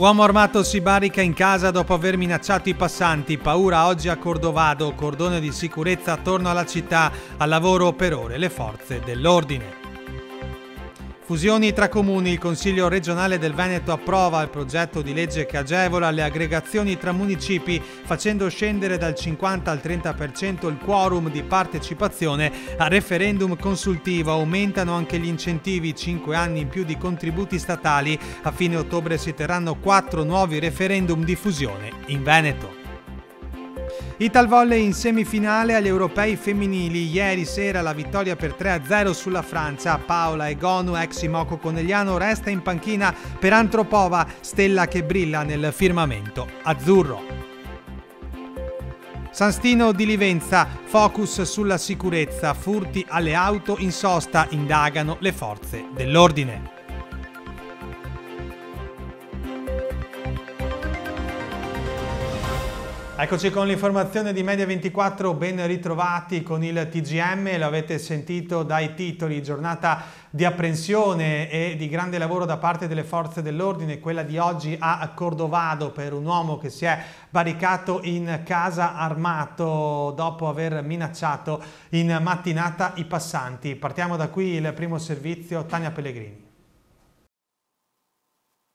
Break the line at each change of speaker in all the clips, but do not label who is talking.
Uomo armato si barica in casa dopo aver minacciato i passanti, paura oggi a Cordovado, cordone di sicurezza attorno alla città, al lavoro per ore le forze dell'ordine. Fusioni tra comuni, il Consiglio regionale del Veneto approva il progetto di legge che agevola le aggregazioni tra municipi facendo scendere dal 50 al 30% il quorum di partecipazione a referendum consultivo. Aumentano anche gli incentivi, 5 anni in più di contributi statali. A fine ottobre si terranno 4 nuovi referendum di fusione in Veneto. Ital Volley in semifinale agli europei femminili. Ieri sera la vittoria per 3-0 sulla Francia. Paola Egonu, ex Imoco Conegliano, resta in panchina per Antropova, stella che brilla nel firmamento azzurro. Sanstino di Livenza, focus sulla sicurezza, furti alle auto in sosta, indagano le forze dell'ordine. Eccoci con l'informazione di Media24, ben ritrovati con il TGM, lo avete sentito dai titoli, giornata di apprensione e di grande lavoro da parte delle forze dell'ordine, quella di oggi a Cordovado per un uomo che si è barricato in casa armato dopo aver minacciato in mattinata i passanti. Partiamo da qui il primo servizio, Tania Pellegrini.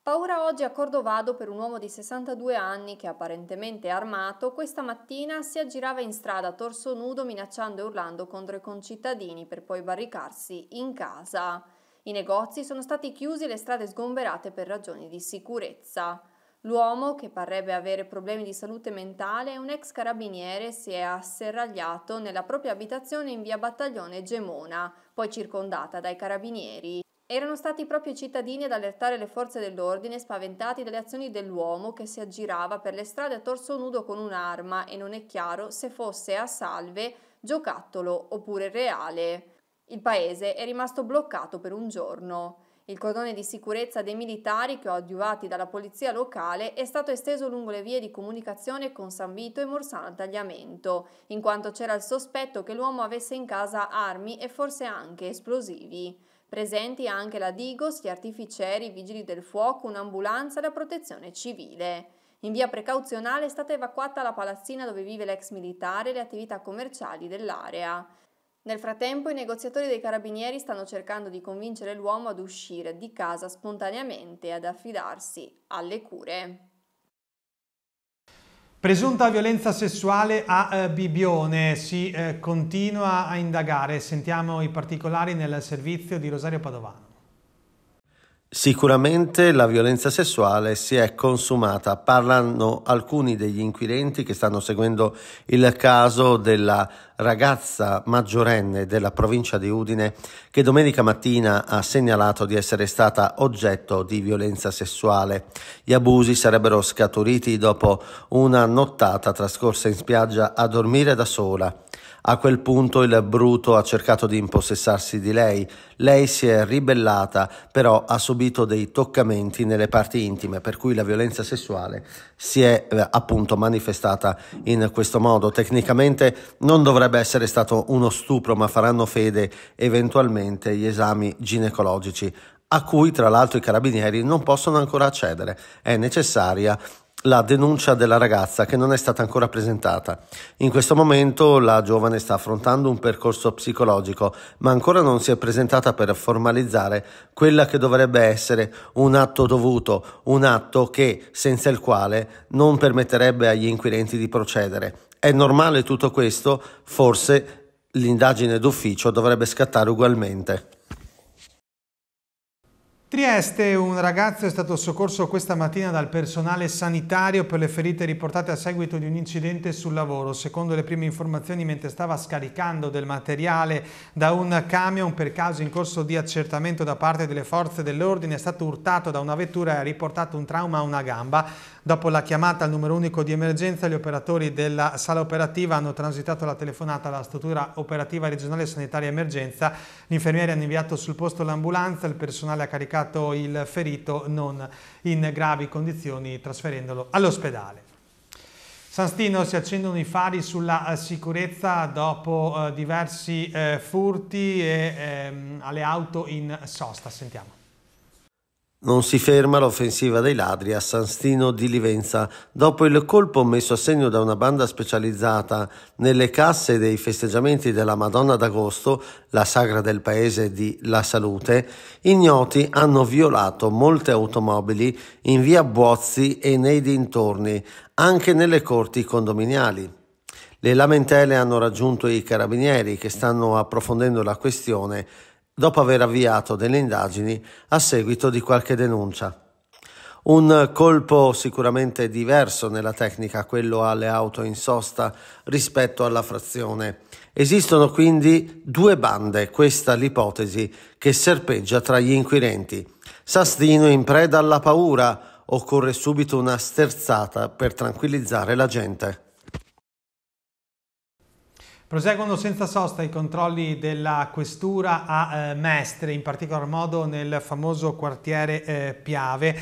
Paura oggi a Cordovado per un uomo di 62 anni che apparentemente armato questa mattina si aggirava in strada torso nudo minacciando e urlando contro i concittadini per poi barricarsi in casa. I negozi sono stati chiusi e le strade sgomberate per ragioni di sicurezza. L'uomo, che parrebbe avere problemi di salute mentale, un ex carabiniere, si è asserragliato nella propria abitazione in via Battaglione Gemona, poi circondata dai carabinieri. Erano stati proprio i cittadini ad allertare le forze dell'ordine spaventati dalle azioni dell'uomo che si aggirava per le strade a torso nudo con un'arma e non è chiaro se fosse a salve, giocattolo oppure reale. Il paese è rimasto bloccato per un giorno. Il cordone di sicurezza dei militari che ho adiuvati dalla polizia locale è stato esteso lungo le vie di comunicazione con San Vito e Morsano Tagliamento, in quanto c'era il sospetto che l'uomo avesse in casa armi e forse anche esplosivi presenti anche la Digos, gli artificieri, i vigili del fuoco, un'ambulanza e la protezione civile. In via precauzionale è stata evacuata la palazzina dove vive l'ex militare e le attività commerciali dell'area. Nel frattempo i negoziatori dei carabinieri stanno cercando di convincere l'uomo ad uscire di casa spontaneamente e ad affidarsi alle cure.
Presunta violenza sessuale a eh, Bibione, si eh, continua a indagare, sentiamo i particolari nel servizio di Rosario Padovano.
Sicuramente la violenza sessuale si è consumata, parlano alcuni degli inquirenti che stanno seguendo il caso della ragazza maggiorenne della provincia di Udine che domenica mattina ha segnalato di essere stata oggetto di violenza sessuale. Gli abusi sarebbero scaturiti dopo una nottata trascorsa in spiaggia a dormire da sola. A quel punto il bruto ha cercato di impossessarsi di lei, lei si è ribellata, però ha subito dei toccamenti nelle parti intime, per cui la violenza sessuale si è eh, appunto manifestata in questo modo. Tecnicamente non dovrebbe essere stato uno stupro, ma faranno fede eventualmente gli esami ginecologici a cui tra l'altro i carabinieri non possono ancora accedere. È necessaria la denuncia della ragazza che non è stata ancora presentata. In questo momento la giovane sta affrontando un percorso psicologico, ma ancora non si è presentata per formalizzare quella che dovrebbe essere un atto dovuto, un atto che senza il quale non permetterebbe agli inquirenti di procedere. È normale tutto questo? Forse l'indagine d'ufficio dovrebbe scattare ugualmente.
Trieste, un ragazzo è stato soccorso questa mattina dal personale sanitario per le ferite riportate a seguito di un incidente sul lavoro. Secondo le prime informazioni, mentre stava scaricando del materiale da un camion per caso in corso di accertamento da parte delle forze dell'ordine, è stato urtato da una vettura e ha riportato un trauma a una gamba. Dopo la chiamata al numero unico di emergenza, gli operatori della sala operativa hanno transitato la telefonata alla struttura operativa regionale sanitaria emergenza. Gli infermieri hanno inviato sul posto l'ambulanza, il personale ha caricato il ferito non in gravi condizioni trasferendolo all'ospedale. San Stino si accendono i fari sulla eh, sicurezza dopo eh, diversi eh, furti e, ehm, alle auto in sosta. Sentiamo.
Non si ferma l'offensiva dei ladri a San Stino di Livenza. Dopo il colpo messo a segno da una banda specializzata nelle casse dei festeggiamenti della Madonna d'Agosto, la sagra del paese di La Salute, ignoti hanno violato molte automobili in via Buozzi e nei dintorni, anche nelle corti condominiali. Le lamentele hanno raggiunto i carabinieri che stanno approfondendo la questione dopo aver avviato delle indagini a seguito di qualche denuncia. Un colpo sicuramente diverso nella tecnica, quello alle auto in sosta rispetto alla frazione. Esistono quindi due bande, questa l'ipotesi che serpeggia tra gli inquirenti. Sastino in preda alla paura, occorre subito una sterzata per tranquillizzare la gente.
Proseguono senza sosta i controlli della questura a eh, Mestre, in particolar modo nel famoso quartiere eh, Piave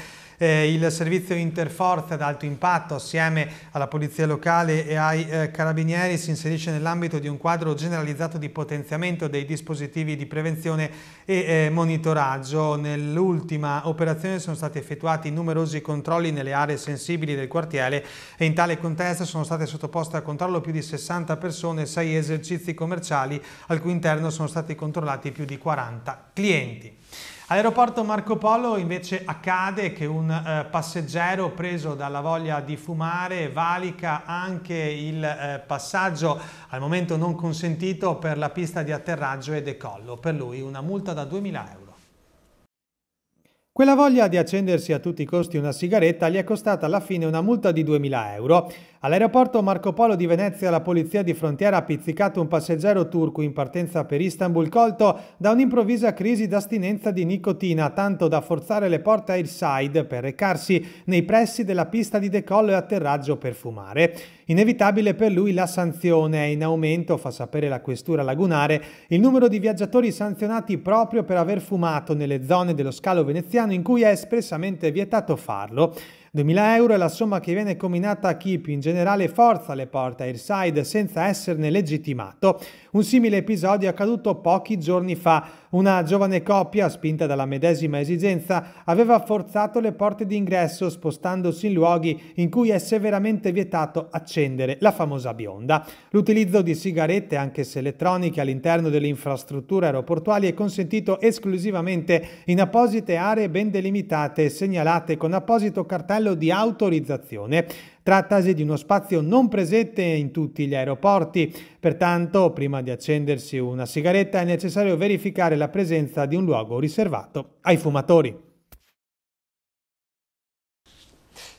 eh, il servizio interforza ad alto impatto assieme alla Polizia Locale e ai eh, Carabinieri si inserisce nell'ambito di un quadro generalizzato di potenziamento dei dispositivi di prevenzione e eh, monitoraggio. Nell'ultima operazione sono stati effettuati numerosi controlli nelle aree sensibili del quartiere e in tale contesto sono state sottoposte a controllo più di 60 persone, 6 esercizi commerciali al cui interno sono stati controllati più di 40 clienti. All'aeroporto Marco Polo invece accade che un eh, passeggero preso dalla voglia di fumare valica anche il eh, passaggio al momento non consentito per la pista di atterraggio e decollo. Per lui una multa da 2.000 euro. Quella voglia di accendersi a tutti i costi una sigaretta gli è costata alla fine una multa di 2.000 euro All'aeroporto Marco Polo di Venezia la polizia di frontiera ha pizzicato un passeggero turco in partenza per Istanbul colto da un'improvvisa crisi d'astinenza di nicotina, tanto da forzare le porte airside per recarsi nei pressi della pista di decollo e atterraggio per fumare. Inevitabile per lui la sanzione è in aumento, fa sapere la questura lagunare, il numero di viaggiatori sanzionati proprio per aver fumato nelle zone dello scalo veneziano in cui è espressamente vietato farlo. 2.000 euro è la somma che viene combinata a chi più in generale forza le porta airside senza esserne legittimato. Un simile episodio è accaduto pochi giorni fa. Una giovane coppia, spinta dalla medesima esigenza, aveva forzato le porte d'ingresso spostandosi in luoghi in cui è severamente vietato accendere la famosa bionda. L'utilizzo di sigarette, anche se elettroniche, all'interno delle infrastrutture aeroportuali è consentito esclusivamente in apposite aree ben delimitate e segnalate con apposito cartello di autorizzazione. Trattasi di uno spazio non presente in tutti gli aeroporti, pertanto prima di accendersi una sigaretta è necessario verificare la presenza di un luogo riservato ai fumatori.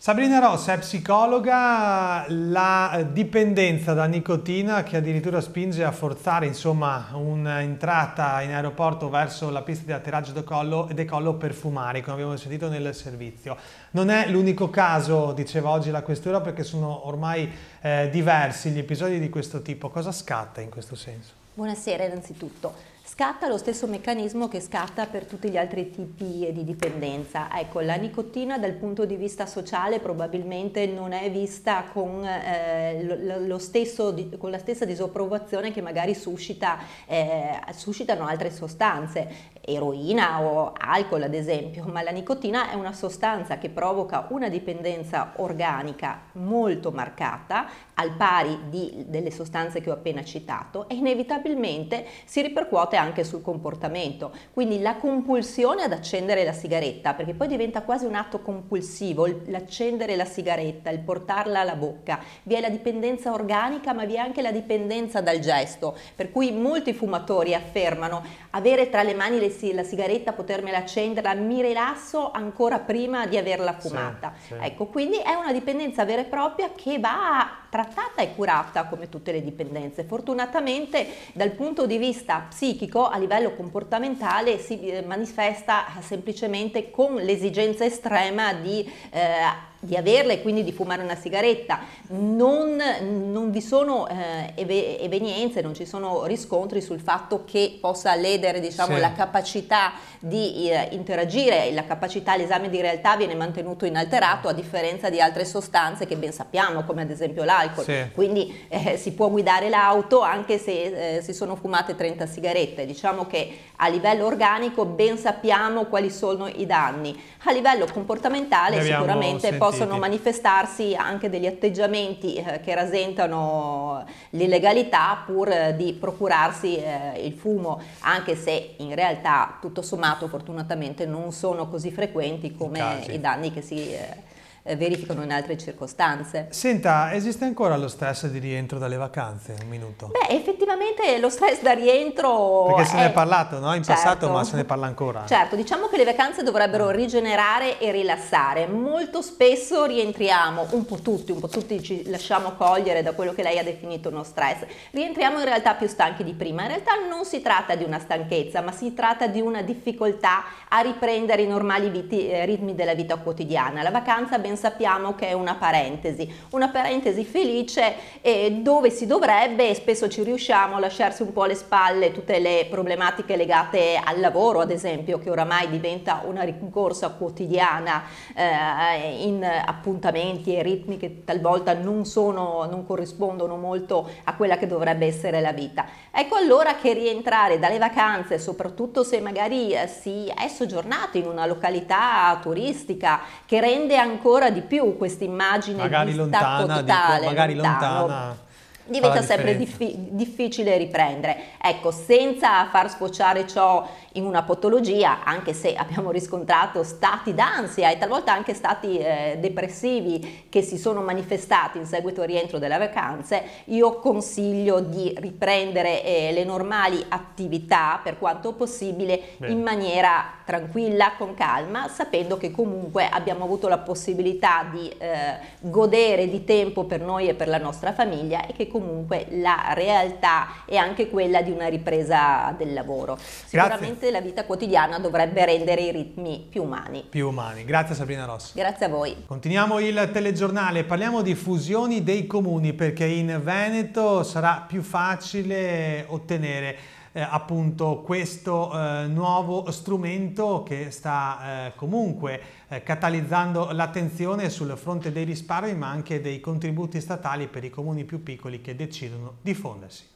Sabrina Ross è psicologa, la dipendenza da nicotina che addirittura spinge a forzare insomma un'entrata in aeroporto verso la pista di atterraggio decollo, decollo per fumare, come abbiamo sentito nel servizio. Non è l'unico caso, diceva oggi la questura, perché sono ormai eh, diversi gli episodi di questo tipo. Cosa scatta in questo senso?
Buonasera innanzitutto scatta lo stesso meccanismo che scatta per tutti gli altri tipi di dipendenza. Ecco, la nicotina dal punto di vista sociale probabilmente non è vista con, eh, lo stesso, con la stessa disapprovazione che magari suscita, eh, suscitano altre sostanze eroina o alcol ad esempio, ma la nicotina è una sostanza che provoca una dipendenza organica molto marcata, al pari di, delle sostanze che ho appena citato, e inevitabilmente si ripercuote anche sul comportamento. Quindi la compulsione ad accendere la sigaretta, perché poi diventa quasi un atto compulsivo l'accendere la sigaretta, il portarla alla bocca, vi è la dipendenza organica ma vi è anche la dipendenza dal gesto, per cui molti fumatori affermano avere tra le mani le sì, la sigaretta, potermela accenderla, mi rilasso ancora prima di averla fumata. Sì, sì. Ecco, quindi è una dipendenza vera e propria che va trattata e curata come tutte le dipendenze. Fortunatamente dal punto di vista psichico a livello comportamentale si eh, manifesta semplicemente con l'esigenza estrema di eh, di averla e quindi di fumare una sigaretta. Non, non vi sono eh, evenienze, non ci sono riscontri sul fatto che possa ledere diciamo, sì. la capacità di eh, interagire, la capacità, l'esame di realtà viene mantenuto inalterato a differenza di altre sostanze che ben sappiamo, come ad esempio l'alcol alcol, sì. quindi eh, si può guidare l'auto anche se eh, si sono fumate 30 sigarette. Diciamo che a livello organico ben sappiamo quali sono i danni. A livello comportamentale sicuramente sentiti. possono manifestarsi anche degli atteggiamenti eh, che rasentano l'illegalità pur di procurarsi eh, il fumo, anche se in realtà tutto sommato fortunatamente non sono così frequenti come i danni che si... Eh, eh, verificano in altre circostanze.
Senta, esiste ancora lo stress di rientro dalle vacanze? Un minuto. Beh,
effettivamente lo stress da rientro... Perché se è... ne è parlato,
no? In certo. passato, ma se ne parla ancora. Certo,
diciamo che le vacanze dovrebbero ah. rigenerare e rilassare. Molto spesso rientriamo, un po' tutti, un po' tutti ci lasciamo cogliere da quello che lei ha definito uno stress. Rientriamo in realtà più stanchi di prima. In realtà non si tratta di una stanchezza, ma si tratta di una difficoltà a riprendere i normali viti, eh, ritmi della vita quotidiana. La vacanza ben ben sappiamo che è una parentesi, una parentesi felice eh, dove si dovrebbe, e spesso ci riusciamo, a lasciarsi un po' alle spalle tutte le problematiche legate al lavoro, ad esempio, che oramai diventa una ricorsa quotidiana eh, in appuntamenti e ritmi che talvolta non, sono, non corrispondono molto a quella che dovrebbe essere la vita. Ecco allora che rientrare dalle vacanze, soprattutto se magari eh, si è soggiornato in una località turistica che rende ancora ancora di più questa immagine magari di lontana, dico, magari lontana
diventa sempre
diffi- difficile riprendere. Ecco, senza far sfociare ciò in una patologia, anche se abbiamo riscontrato stati d'ansia e talvolta anche stati eh, depressivi che si sono manifestati in seguito al rientro delle vacanze, io consiglio di riprendere eh, le normali attività per quanto possibile Beh. in maniera tranquilla, con calma, sapendo che comunque abbiamo avuto la possibilità di eh, godere di tempo per noi e per la nostra famiglia e che comunque la realtà è anche quella di una ripresa del lavoro. Sicuramente Grazie. la vita quotidiana dovrebbe rendere i ritmi più umani.
Più umani. Grazie Sabrina Ross.
Grazie a voi.
Continuiamo il telegiornale, parliamo di fusioni dei comuni perché in Veneto sarà più facile ottenere eh, appunto questo eh, nuovo strumento che sta eh, comunque eh, catalizzando l'attenzione sul fronte dei risparmi ma anche dei contributi statali per i comuni più piccoli che decidono di fondersi.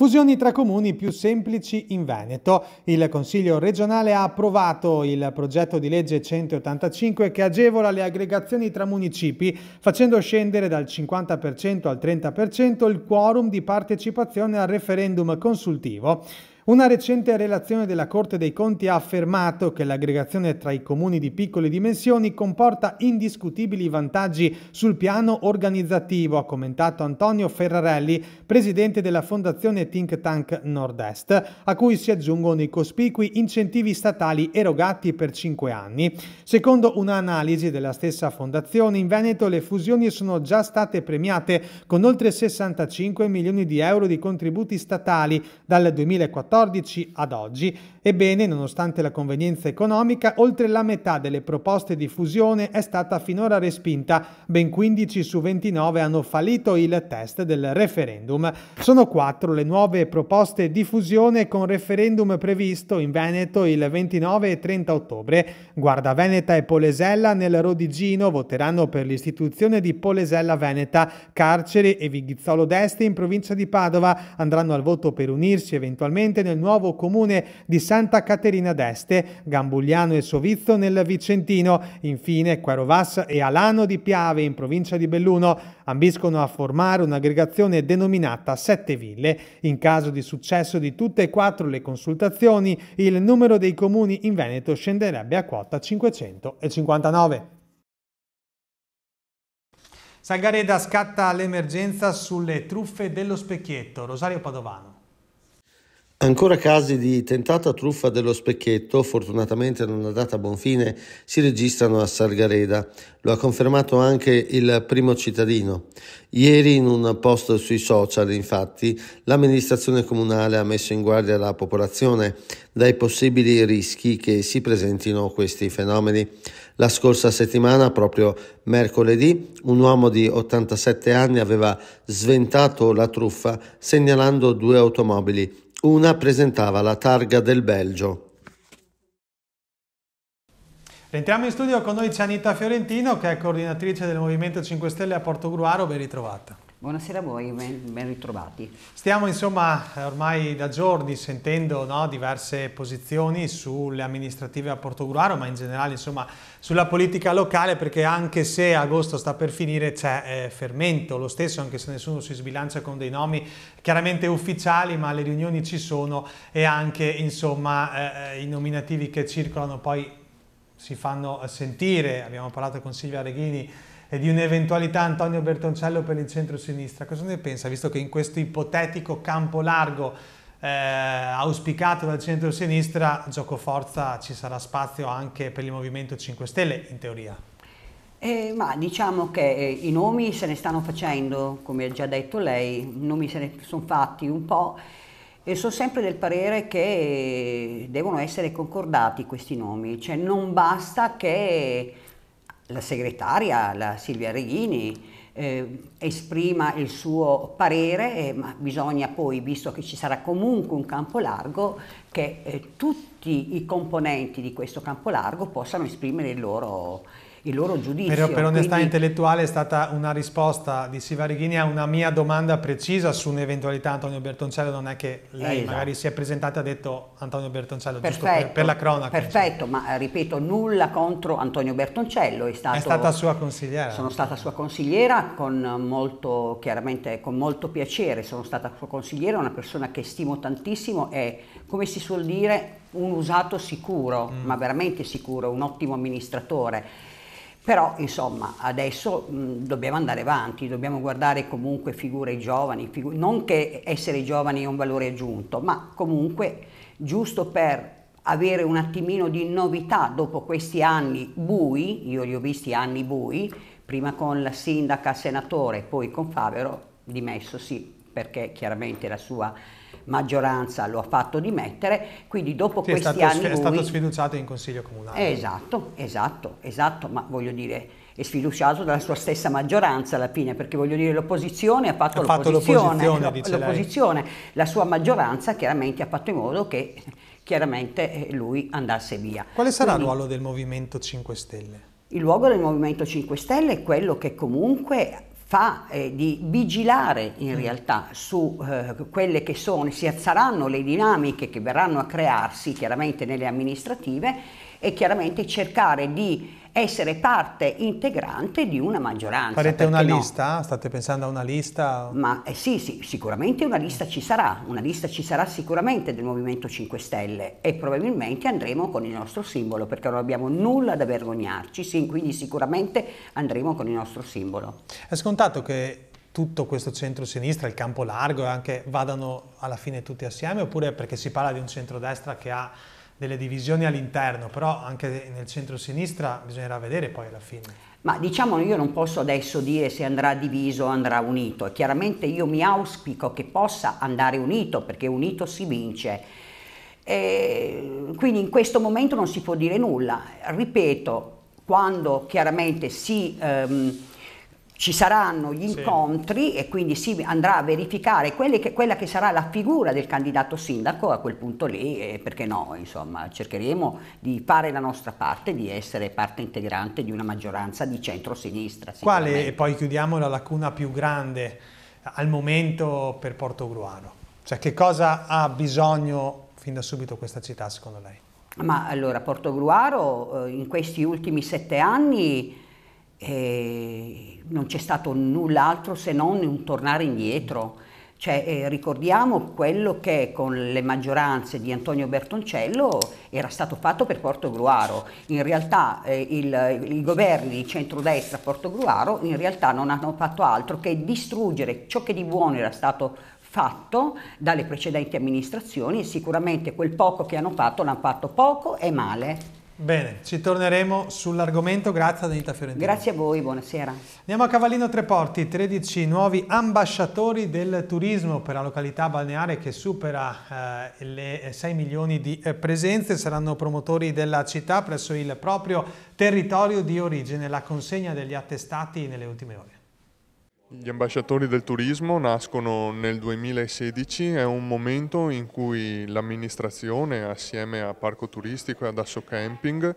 Fusioni tra comuni più semplici in Veneto. Il Consiglio regionale ha approvato il progetto di legge 185 che agevola le aggregazioni tra municipi facendo scendere dal 50% al 30% il quorum di partecipazione al referendum consultivo. Una recente relazione della Corte dei Conti ha affermato che l'aggregazione tra i comuni di piccole dimensioni comporta indiscutibili vantaggi sul piano organizzativo, ha commentato Antonio Ferrarelli, presidente della Fondazione Think Tank Nord-Est, a cui si aggiungono i cospicui incentivi statali erogati per cinque anni. Secondo un'analisi della stessa fondazione, in Veneto le fusioni sono già state premiate con oltre 65 milioni di euro di contributi statali dal 2014 2014 ad oggi. Ebbene, nonostante la convenienza economica, oltre la metà delle proposte di fusione è stata finora respinta, ben 15 su 29 hanno fallito il test del referendum. Sono quattro le nuove proposte di fusione con referendum previsto in Veneto il 29 e 30 ottobre. Guarda Veneta e Polesella nel Rodigino voteranno per l'istituzione di Polesella Veneta, Carcere e Vighizzolo d'Este in provincia di Padova. Andranno al voto per unirsi eventualmente residente nel nuovo comune di Santa Caterina d'Este, Gambugliano e Sovizzo nel Vicentino, infine Querovas e Alano di Piave in provincia di Belluno, ambiscono a formare un'aggregazione denominata Sette Ville. In caso di successo di tutte e quattro le consultazioni, il numero dei comuni in Veneto scenderebbe a quota 559. Salgareda scatta l'emergenza sulle truffe dello specchietto. Rosario Padovano.
Ancora casi di tentata truffa dello specchietto, fortunatamente non andata a buon fine, si registrano a Sargareda. Lo ha confermato anche il primo cittadino. Ieri, in un post sui social, infatti, l'amministrazione comunale ha messo in guardia la popolazione dai possibili rischi che si presentino questi fenomeni. La scorsa settimana, proprio mercoledì, un uomo di 87 anni aveva sventato la truffa segnalando due automobili una presentava la targa del Belgio.
Entriamo in studio con noi c'è Anita Fiorentino che è coordinatrice del Movimento 5 Stelle a Portogruaro, ben ritrovata. Buonasera a voi, ben, ben ritrovati. Stiamo insomma ormai da giorni sentendo no, diverse posizioni sulle amministrative a Portogruaro, ma in generale insomma sulla politica locale perché anche se agosto sta per finire c'è eh, fermento, lo stesso anche se nessuno si sbilancia con dei nomi chiaramente ufficiali ma le riunioni ci sono e anche insomma eh, eh i nominativi che circolano poi si fanno sentire, abbiamo parlato con Silvia Reghini e di un'eventualità Antonio Bertoncello per il centro-sinistra. Cosa ne pensa, visto che in questo ipotetico campo largo eh, auspicato dal centro-sinistra, gioco forza, ci sarà spazio anche per il Movimento 5 Stelle, in teoria?
Eh, ma diciamo che eh, i nomi se ne stanno facendo, come ha già detto lei, i nomi se ne sono fatti un po' e sono sempre del parere che devono essere concordati questi nomi, cioè non basta che la segretaria, la Silvia Reghini, eh, esprima il suo parere, eh, ma bisogna poi, visto che ci sarà comunque un campo largo, che eh, tutti i componenti di questo campo largo possano esprimere il loro il loro giudizio. Però per onestà Quindi...
intellettuale è stata una risposta di Sivarighini a una mia domanda precisa su un'eventualità Antonio Bertoncello, non è che lei esatto. magari si è presentata e ha detto Antonio Bertoncello, perfetto, giusto per, per, la cronaca.
Perfetto, cioè. ma eh, ripeto, nulla contro Antonio Bertoncello. È, stato, è stata sua consigliera. Sono stata sua consigliera con molto, chiaramente, con molto piacere, sono stata sua consigliera, una persona che stimo tantissimo e, come si suol dire, un usato sicuro, mm. ma veramente sicuro, un ottimo amministratore. Però insomma adesso mh, dobbiamo andare avanti, dobbiamo guardare comunque figure giovani, figu non che essere giovani è un valore aggiunto, ma comunque giusto per avere un attimino di novità dopo questi anni bui, io li ho visti anni bui, prima con la sindaca, senatore, poi con Favero, dimesso sì, perché chiaramente la sua maggioranza lo ha fatto dimettere, quindi dopo sì, questi è anni... Lui... È stato
sfiduciato in consiglio comunale.
Esatto, esatto, esatto, ma voglio dire è sfiduciato dalla sua stessa maggioranza alla fine, perché voglio dire l'opposizione ha fatto, ha fatto l'opposizione, l'opposizione, l'opposizione. la sua maggioranza chiaramente ha fatto in modo che chiaramente eh, lui andasse via. Quale sarà quindi, il ruolo
del Movimento 5 Stelle? Il luogo
del Movimento 5 Stelle è quello che comunque fa eh, di vigilare in mm. realtà su eh, quelle che sono, si alzeranno le dinamiche che verranno a crearsi chiaramente nelle amministrative e chiaramente cercare di essere parte integrante di una maggioranza. Farete una no? lista? State pensando a una lista? Ma eh, sì, sì, sicuramente una lista ci sarà, una lista ci sarà sicuramente del Movimento 5 Stelle e probabilmente andremo con il nostro simbolo perché non abbiamo nulla da vergognarci, sì, quindi sicuramente andremo con il nostro simbolo.
È scontato che tutto questo centro-sinistra, il campo largo, anche vadano alla fine tutti assieme oppure perché si parla di un centro-destra che ha delle divisioni all'interno, però anche nel centro-sinistra bisognerà vedere poi alla fine.
Ma diciamo io non posso adesso dire se andrà diviso o andrà unito, chiaramente io mi auspico che possa andare unito perché unito si vince. E quindi in questo momento non si può dire nulla, ripeto, quando chiaramente si... Ehm, ci saranno gli incontri sì. e quindi si andrà a verificare che, quella che sarà la figura del candidato sindaco a quel punto lì, eh, perché no, insomma, cercheremo di fare la nostra parte, di essere parte integrante di una maggioranza di centro-sinistra. Quale, e
poi chiudiamo, la lacuna più grande al momento per Porto Gruano? Cioè che cosa ha bisogno fin da subito questa città secondo lei?
Ma allora Porto Gruaro eh, in questi ultimi sette anni eh, non c'è stato null'altro se non un tornare indietro. Cioè, eh, ricordiamo quello che con le maggioranze di Antonio Bertoncello era stato fatto per Porto Gruaro. In realtà eh, il, i governi di centrodestra a Porto Gruaro in realtà non hanno fatto altro che distruggere ciò che di buono era stato fatto dalle precedenti amministrazioni e sicuramente quel poco che hanno fatto l'hanno fatto poco e male.
Bene, ci torneremo sull'argomento, grazie ad Anita Fiorentino. Grazie a voi, buonasera. Andiamo a Cavallino Treporti, 13 nuovi ambasciatori del turismo per la località balneare che supera eh, le 6 milioni di eh, presenze, saranno promotori della città presso il proprio territorio di origine, la consegna degli attestati nelle ultime ore.
Gli ambasciatori del turismo nascono nel 2016, è un momento in cui l'amministrazione assieme a Parco Turistico e ad Asso Camping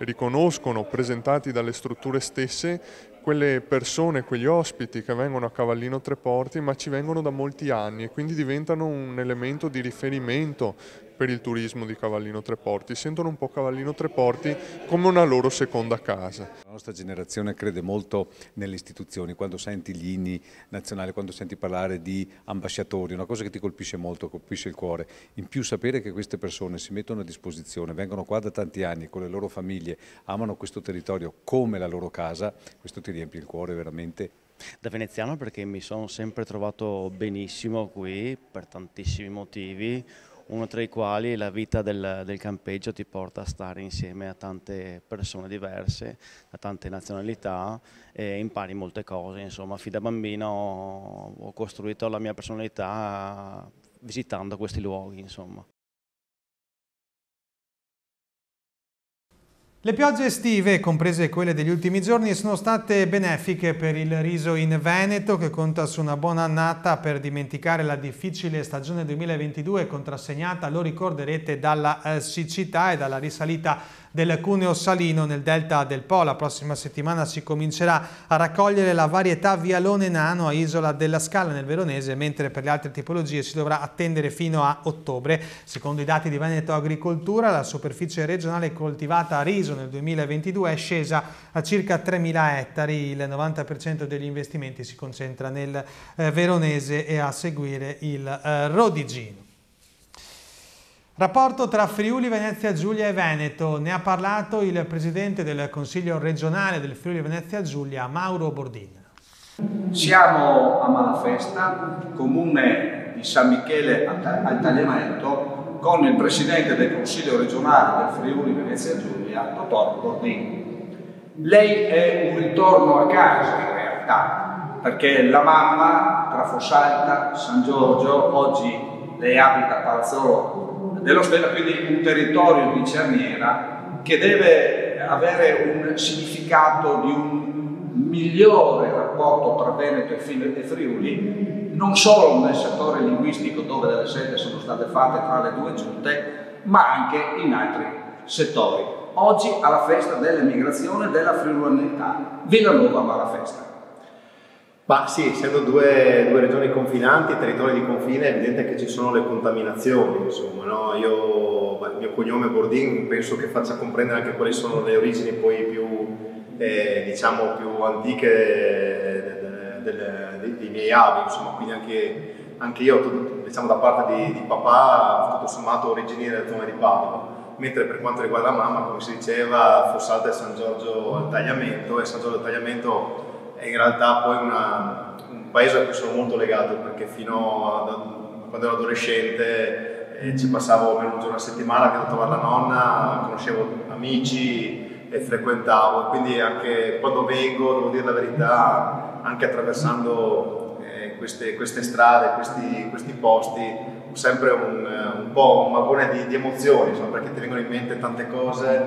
riconoscono, presentati dalle strutture stesse, quelle persone, quegli ospiti che vengono a Cavallino Treporti ma ci vengono da molti anni e quindi diventano un elemento di riferimento per il turismo di Cavallino Treporti, sentono un po' Cavallino Treporti come una loro seconda casa. La nostra generazione crede
molto nelle istituzioni, quando senti gli inni nazionali, quando senti parlare di ambasciatori, una cosa che ti colpisce molto, colpisce il cuore, in più sapere che queste persone si mettono a disposizione,
vengono qua da tanti anni con le loro famiglie, amano questo territorio come la loro casa, questo ti riempie il cuore veramente. Da veneziano perché mi sono sempre trovato benissimo qui per tantissimi motivi, uno tra i quali la vita del, del, campeggio ti porta a stare insieme a tante persone diverse, a tante nazionalità e impari molte cose, insomma fin da bambino ho, costruito la mia personalità visitando questi luoghi. Insomma.
Le piogge estive, comprese quelle degli ultimi giorni, sono state benefiche per il riso in Veneto che conta su una buona annata per dimenticare la difficile stagione 2022 contrassegnata, lo ricorderete, dalla eh, siccità e dalla risalita del cuneo salino nel delta del Po. La prossima settimana si comincerà a raccogliere la varietà Vialone Nano a Isola della Scala nel Veronese, mentre per le altre tipologie si dovrà attendere fino a ottobre. Secondo i dati di Veneto Agricoltura, la superficie regionale coltivata a riso nel 2022 è scesa a circa 3.000 ettari. Il 90% degli investimenti si concentra nel eh, Veronese e a seguire il eh, Rodigino. Rapporto tra Friuli Venezia Giulia e Veneto. Ne ha parlato il Presidente del Consiglio regionale del Friuli Venezia Giulia, Mauro Bordin. Siamo a Malafesta, comune di San Michele al Tagliamento, con il Presidente del Consiglio regionale del Friuli Venezia Giulia, dottor Bordin. Lei è un ritorno a casa in realtà, perché la mamma tra Fossalta, San Giorgio, oggi lei abita a Palazzolo dell'ospedale, quindi un territorio di Cerniera che deve avere un significato di un migliore rapporto tra Veneto e Friuli, non solo nel settore linguistico dove delle scelte sono state fatte tra le due
giunte, ma anche in altri settori. Oggi alla festa dell'emigrazione della Friulanità, Villanova va alla festa. Ma sì, essendo due, due, regioni confinanti, territori di confine, è evidente che ci sono le contaminazioni, insomma, no? Io, il mio cognome Bordin penso che faccia comprendere anche quali sono le origini poi più, eh, diciamo, più antiche eh, dei miei avi, insomma, quindi anche, anche io, diciamo, da parte di, di papà, tutto sommato origini della zona di Padova mentre per quanto riguarda la mamma, come si diceva, Fossata e San Giorgio al tagliamento e San Giorgio al tagliamento è in realtà poi una, un paese a cui sono molto legato perché fino a quando ero adolescente eh, ci passavo almeno un giorno a settimana che andavo a trovare la nonna, conoscevo amici e frequentavo, quindi anche quando vengo, devo dire la verità, anche attraversando eh, queste, queste, strade, questi, questi posti, ho sempre un, un po' un vagone di, di emozioni, insomma, perché ti vengono in mente tante cose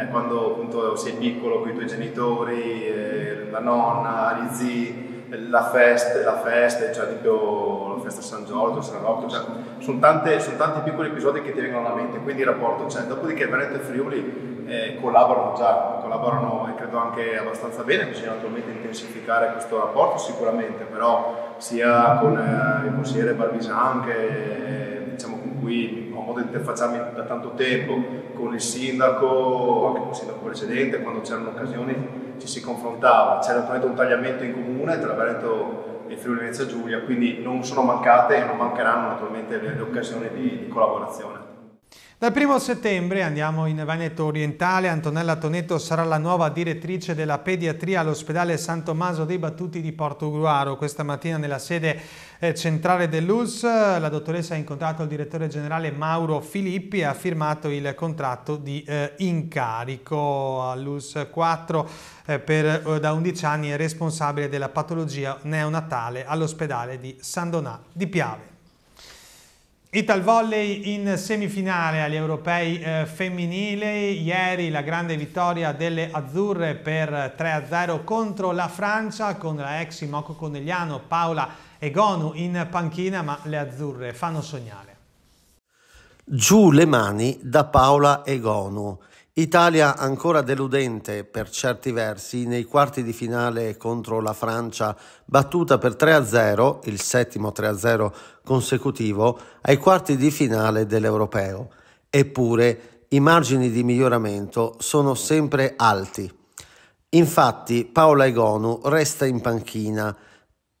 eh, quando appunto sei piccolo con i tuoi genitori, eh, la nonna, gli zii, la festa, cioè la festa, cioè tipo la festa San Giorgio, San Rocco, cioè, sono, tante, sono, tanti piccoli episodi che ti vengono alla mente, quindi il rapporto c'è. Dopodiché Veneto e Friuli eh, collaborano già, collaborano e credo anche abbastanza bene, bisogna attualmente intensificare questo rapporto sicuramente, però sia con eh, il consigliere Barbisan che eh, diciamo, con cui ho modo di interfacciarmi da tanto tempo con il sindaco, anche con il sindaco precedente, quando c'erano occasioni ci si confrontava, c'era veramente un tagliamento in comune tra Veneto e Friuli Venezia Giulia, quindi non sono mancate e non mancheranno naturalmente le, occasioni di, di collaborazione.
Dal 1 settembre andiamo in Veneto orientale, Antonella Tonetto sarà la nuova direttrice della pediatria all'ospedale San Tommaso dei Battuti di Porto Gruaro. Questa mattina nella sede eh, centrale dell'ULS la dottoressa ha incontrato il direttore generale Mauro Filippi e ha firmato il contratto di eh, incarico all'ULS 4 eh, per, eh, da 11 anni è responsabile della patologia neonatale all'ospedale di San Donà di Piave. Ital Volley in semifinale agli europei eh, femminile, ieri la grande vittoria delle azzurre per 3-0 contro la Francia con la ex Moco Conegliano, Paola Egonu in panchina, ma le azzurre fanno sognare.
Giù le mani da Paola Egonu. Italia ancora deludente per certi versi nei quarti di finale contro la Francia, battuta per 3-0, il settimo 3-0 consecutivo, ai quarti di finale dell'Europeo. Eppure i margini di miglioramento sono sempre alti. Infatti Paola Egonu resta in panchina,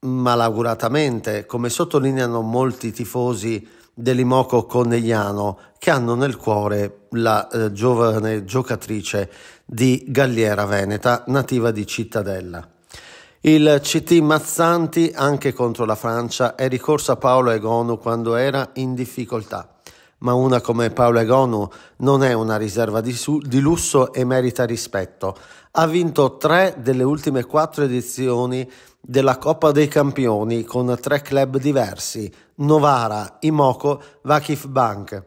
malauguratamente, come sottolineano molti tifosi dell'Imoco Connegliano che hanno nel cuore la eh, giovane giocatrice di Galliera Veneta, nativa di Cittadella. Il CT Mazzanti, anche contro la Francia, è ricorso a Paolo Egonu quando era in difficoltà, ma una come Paolo Egonu non è una riserva di, su- di lusso e merita rispetto. Ha vinto tre delle ultime quattro edizioni della Coppa dei Campioni con tre club diversi, Novara, Imoco, Vakif Bank.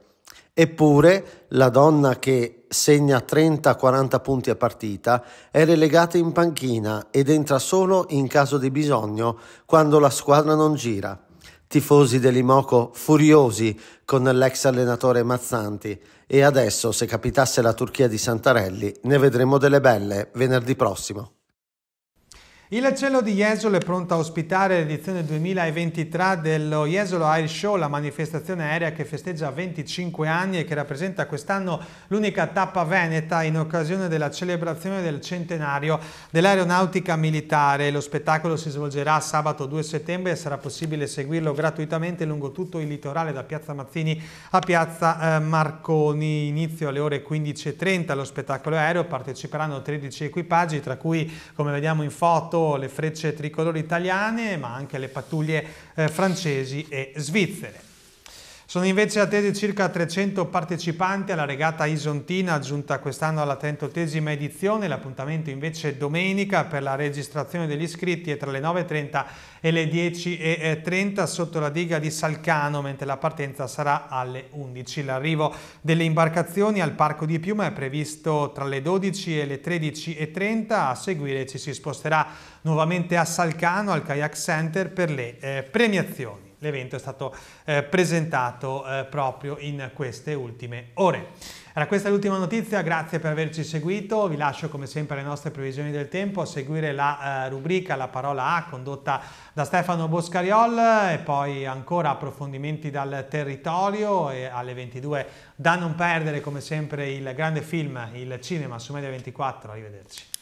Eppure la donna che segna 30-40 punti a partita è relegata in panchina ed entra solo in caso di bisogno quando la squadra non gira. Tifosi dell'Imoco furiosi con l'ex allenatore Mazzanti e adesso se capitasse la Turchia di Santarelli ne vedremo delle belle venerdì prossimo.
Il Cielo di Jesolo è pronto a ospitare l'edizione 2023 dello Jesolo Air Show, la manifestazione aerea che festeggia 25 anni e che rappresenta quest'anno l'unica tappa veneta in occasione della celebrazione del centenario dell'aeronautica militare. Lo spettacolo si svolgerà sabato 2 settembre e sarà possibile seguirlo gratuitamente lungo tutto il litorale da Piazza Mazzini a Piazza eh, Marconi. Inizio alle ore 15.30 lo spettacolo aereo, parteciperanno 13 equipaggi tra cui come vediamo in foto portato le frecce tricolori italiane ma anche le pattuglie eh, francesi e svizzere. Sono invece attesi circa 300 partecipanti alla regata isontina giunta quest'anno alla 38esima edizione, l'appuntamento invece domenica per la registrazione degli iscritti è tra le 9.30 e le 10.30 sotto la diga di Salcano, mentre la partenza sarà alle 11. L'arrivo delle imbarcazioni al Parco di Piuma è previsto tra le 12 e le 13.30, a seguire ci si sposterà nuovamente a Salcano al Kayak Center per le eh, premiazioni l'evento è stato eh, presentato eh, proprio in queste ultime ore. Era questa l'ultima notizia, grazie per averci seguito, vi lascio come sempre le nostre previsioni del tempo, a seguire la eh, rubrica La parola A condotta da Stefano Boscariol e poi ancora approfondimenti dal territorio e alle 22 da non perdere come sempre il grande film, il cinema su Media 24, arrivederci.